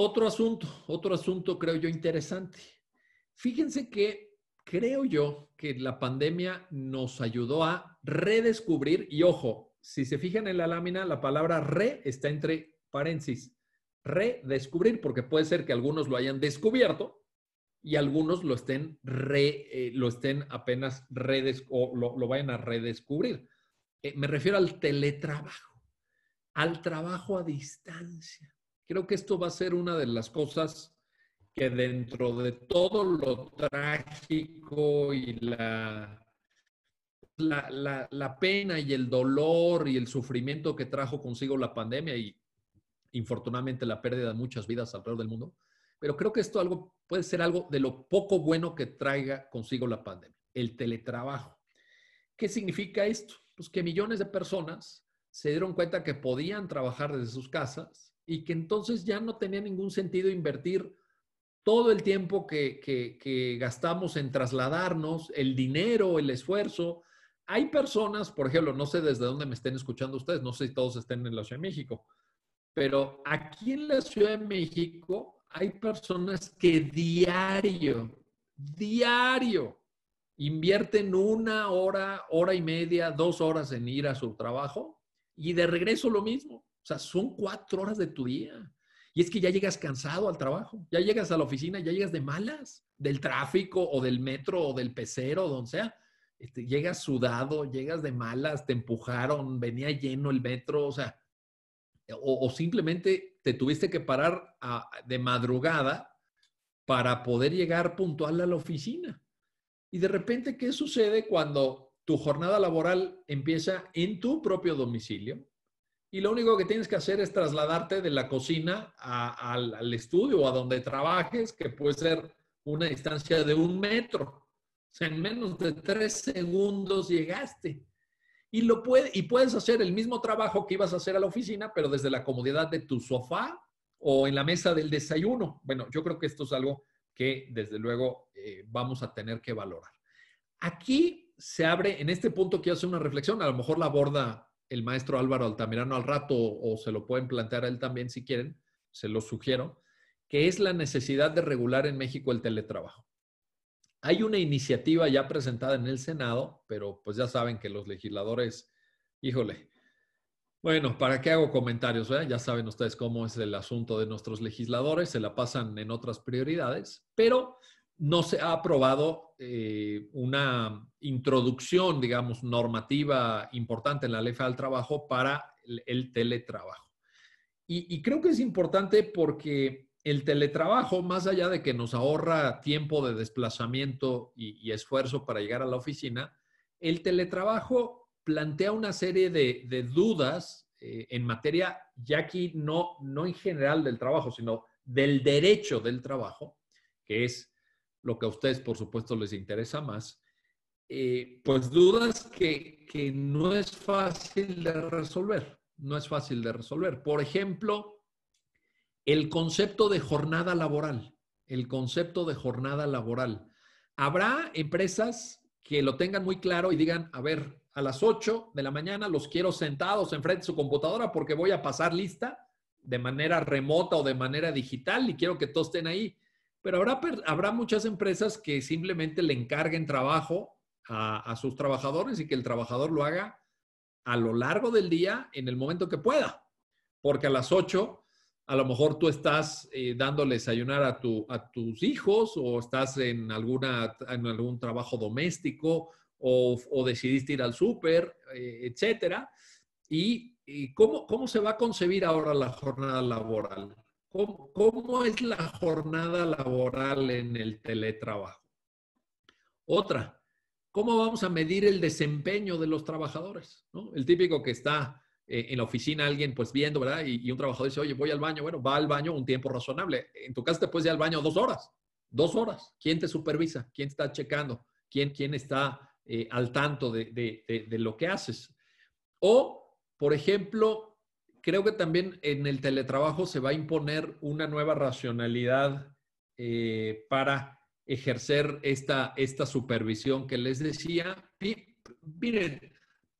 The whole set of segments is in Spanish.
otro asunto, otro asunto creo yo interesante. Fíjense que creo yo que la pandemia nos ayudó a redescubrir, y ojo, si se fijan en la lámina, la palabra re está entre paréntesis, redescubrir, porque puede ser que algunos lo hayan descubierto y algunos lo estén, eh, lo estén apenas redes, o lo, vayan a redescubrir. Eh, me refiero al teletrabajo, al trabajo a distancia. Creo que esto va a ser una de las cosas que dentro de todo lo trágico y la, la, la, pena y el dolor y el sufrimiento que trajo consigo la pandemia y infortunadamente la pérdida de muchas vidas alrededor del mundo, pero creo que esto algo, puede ser algo de lo poco bueno que traiga consigo la pandemia, el teletrabajo. ¿Qué significa esto? Pues que millones de personas se dieron cuenta que podían trabajar desde sus casas y que entonces ya no tenía ningún sentido invertir todo el tiempo que, gastamos en trasladarnos, el dinero, el esfuerzo. Hay personas, por ejemplo, no sé desde dónde me estén escuchando ustedes, no sé si todos estén en la Ciudad de México, pero aquí en la Ciudad de México hay personas que diario, diario, invierten una hora, hora y media, dos horas en ir a su trabajo y de regreso lo mismo. O sea, son cuatro horas de tu día. Y es que ya llegas cansado al trabajo, ya llegas a la oficina, ya llegas de malas, del tráfico o del metro o del pecero, o donde sea. Este, llegas sudado, llegas de malas, te empujaron, venía lleno el metro, o sea, o, simplemente te tuviste que parar de madrugada para poder llegar puntual a la oficina. Y de repente, ¿qué sucede cuando tu jornada laboral empieza en tu propio domicilio? y lo único que tienes que hacer es trasladarte de la cocina al, estudio o a donde trabajes, que puede ser una distancia de un metro. O sea, en menos de tres segundos llegaste. Y, lo puede, y puedes hacer el mismo trabajo que ibas a hacer a la oficina, pero desde la comodidad de tu sofá o en la mesa del desayuno. Bueno, yo creo que esto es algo que desde luego eh, vamos a tener que valorar. Aquí se abre, en este punto quiero hacer una reflexión, a lo mejor la aborda el maestro Álvaro Altamirano al rato, o se lo pueden plantear a él también si quieren, se lo sugiero, que es la necesidad de regular en México el teletrabajo. Hay una iniciativa ya presentada en el Senado, pero pues ya saben que los legisladores, híjole, bueno, ¿para qué hago comentarios? Ya saben ustedes cómo es el asunto de nuestros legisladores, se la pasan en otras prioridades, pero no se ha aprobado eh, una introducción, digamos, normativa importante en la ley federal del trabajo para el, teletrabajo. Y, creo que es importante porque el teletrabajo, más allá de que nos ahorra tiempo de desplazamiento y, esfuerzo para llegar a la oficina, el teletrabajo plantea una serie de, dudas eh, en materia, ya que no, no en general del trabajo, sino del derecho del trabajo, que es lo que a ustedes, por supuesto, les interesa más, eh, pues dudas que, que no es fácil de resolver, no es fácil de resolver. Por ejemplo, el concepto de jornada laboral, el concepto de jornada laboral. Habrá empresas que lo tengan muy claro y digan, a ver, a las 8 de la mañana los quiero sentados enfrente de su computadora porque voy a pasar lista de manera remota o de manera digital y quiero que todos estén ahí. Pero habrá, habrá muchas empresas que simplemente le encarguen trabajo a, sus trabajadores y que el trabajador lo haga a lo largo del día en el momento que pueda. Porque a las 8 a lo mejor tú estás eh, dándole desayunar a, tus hijos o estás en, alguna, en algún trabajo doméstico o, decidiste ir al súper, etc. Eh, etcétera. ¿Y, cómo, se va a concebir ahora la jornada laboral? ¿Cómo, es la jornada laboral en el teletrabajo? Otra, ¿cómo vamos a medir el desempeño de los trabajadores? El típico que está eh, en la oficina, alguien pues viendo, ¿verdad? Y, un trabajador dice, oye, voy al baño. Bueno, va al baño un tiempo razonable. En tu caso te puedes ir al baño dos horas. Dos horas. ¿Quién te supervisa? ¿Quién está checando? ¿Quién, quién está eh, al tanto de lo que haces? O, por ejemplo, creo que también en el teletrabajo se va a imponer una nueva racionalidad eh, para ejercer esta, esta supervisión que les decía. Miren,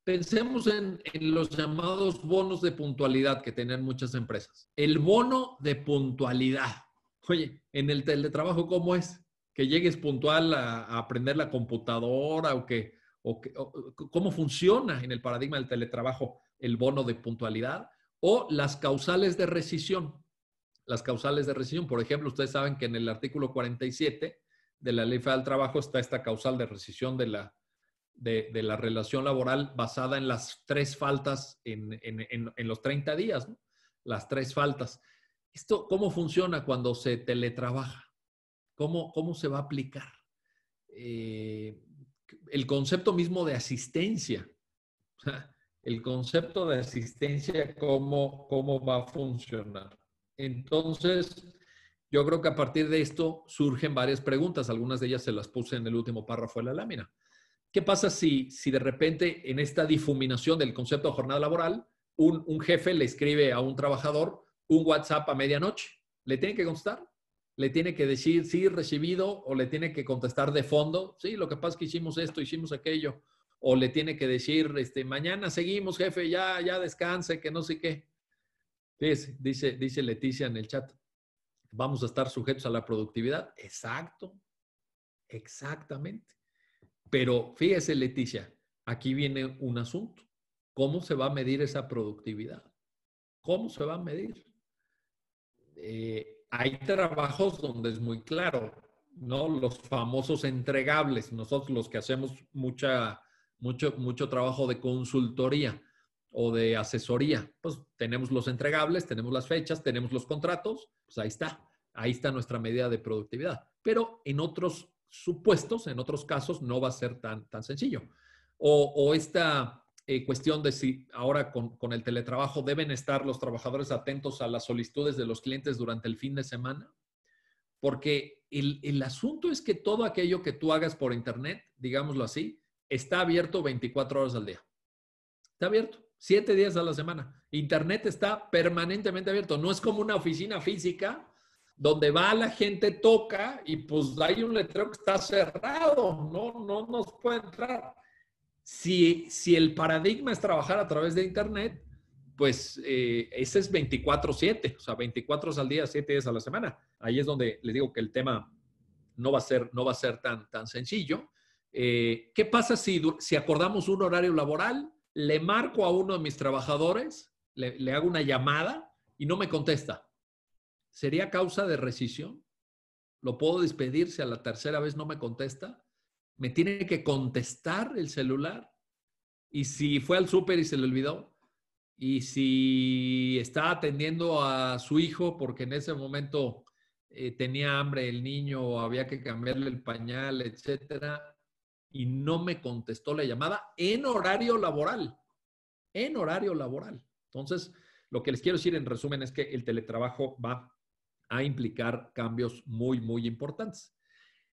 pensemos en, los llamados bonos de puntualidad que tienen muchas empresas. El bono de puntualidad. Oye, en el teletrabajo, ¿cómo es? Que llegues puntual a, aprender la computadora o que, o que cómo funciona en el paradigma del teletrabajo el bono de puntualidad o las causales de rescisión. Las causales de rescisión, por ejemplo, ustedes saben que en el artículo 47 de la Ley Federal del Trabajo está esta causal de rescisión de la, de, la relación laboral basada en las tres faltas en, los 30 días, las tres faltas. ¿Esto cómo funciona cuando se teletrabaja? ¿Cómo, cómo se va a aplicar? Eh, el concepto mismo de asistencia. O el concepto de asistencia, cómo, cómo va a funcionar. Entonces, yo creo que a partir de esto surgen varias preguntas, algunas de ellas se las puse en el último párrafo de la lámina. ¿Qué pasa si, si de repente en esta difuminación del concepto de jornada laboral, un, un jefe le escribe a un trabajador un WhatsApp a medianoche? ¿Le tiene que contestar? ¿Le tiene que decir sí, recibido? ¿O le tiene que contestar de fondo? Sí, lo que pasa es que hicimos esto, hicimos aquello o le tiene que decir, este, mañana seguimos, jefe, ya, ya descanse, que no sé qué. Fíjese, dice, dice Leticia en el chat, vamos a estar sujetos a la productividad. Exacto, exactamente. Pero fíjese, Leticia, aquí viene un asunto. ¿Cómo se va a medir esa productividad? ¿Cómo se va a medir? Eh, hay trabajos donde es muy claro, ¿no? Los famosos entregables, nosotros los que hacemos mucha mucho, mucho trabajo de consultoría o de asesoría. Pues tenemos los entregables, tenemos las fechas, tenemos los contratos, pues ahí está, ahí está nuestra medida de productividad. Pero en otros supuestos, en otros casos, no va a ser tan, tan sencillo. O, esta eh, cuestión de si ahora con, con, el teletrabajo deben estar los trabajadores atentos a las solicitudes de los clientes durante el fin de semana, porque el, el asunto es que todo aquello que tú hagas por Internet, digámoslo así, está abierto 24 horas al día. Está abierto, 7 días a la semana. Internet está permanentemente abierto. No es como una oficina física donde va la gente, toca y pues hay un letrero que está cerrado. No, no nos puede entrar. Si, si el paradigma es trabajar a través de Internet, pues eh, ese es 24/7, o sea, 24 horas al día, 7 días a la semana. Ahí es donde les digo que el tema no va a ser, no va a ser tan, tan sencillo. Eh, ¿Qué pasa si, si acordamos un horario laboral? Le marco a uno de mis trabajadores, le, hago una llamada y no me contesta. ¿Sería causa de rescisión? ¿Lo puedo despedir si a la tercera vez no me contesta? ¿Me tiene que contestar el celular? ¿Y si fue al súper y se le olvidó? ¿Y si está atendiendo a su hijo porque en ese momento eh, tenía hambre el niño o había que cambiarle el pañal, etcétera? y no me contestó la llamada en horario laboral, en horario laboral. Entonces, lo que les quiero decir en resumen es que el teletrabajo va a implicar cambios muy, muy importantes.